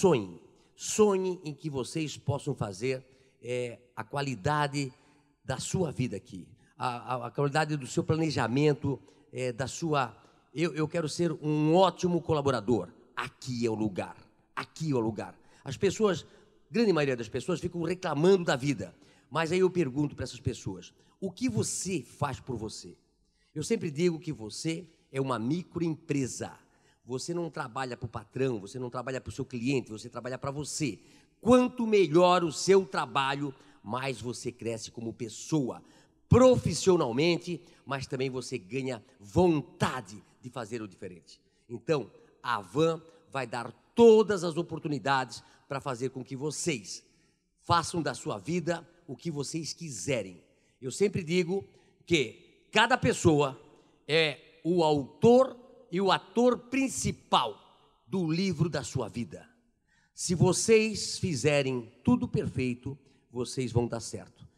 sonhe. Sonhe em que vocês possam fazer é, a qualidade da sua vida aqui, a, a, a qualidade do seu planejamento, é, da sua. Eu, eu quero ser um ótimo colaborador. Aqui é o lugar. Aqui é o lugar. As pessoas, grande maioria das pessoas, ficam reclamando da vida. Mas aí eu pergunto para essas pessoas: o que você faz por você? Eu sempre digo que você é uma microempresa. Você não trabalha para o patrão, você não trabalha para o seu cliente, você trabalha para você. Quanto melhor o seu trabalho, mais você cresce como pessoa, profissionalmente, mas também você ganha vontade de fazer o diferente. Então, a Van vai dar todas as oportunidades para fazer com que vocês façam da sua vida o que vocês quiserem. Eu sempre digo que cada pessoa é o autor e o ator principal do livro da sua vida. Se vocês fizerem tudo perfeito, vocês vão dar certo.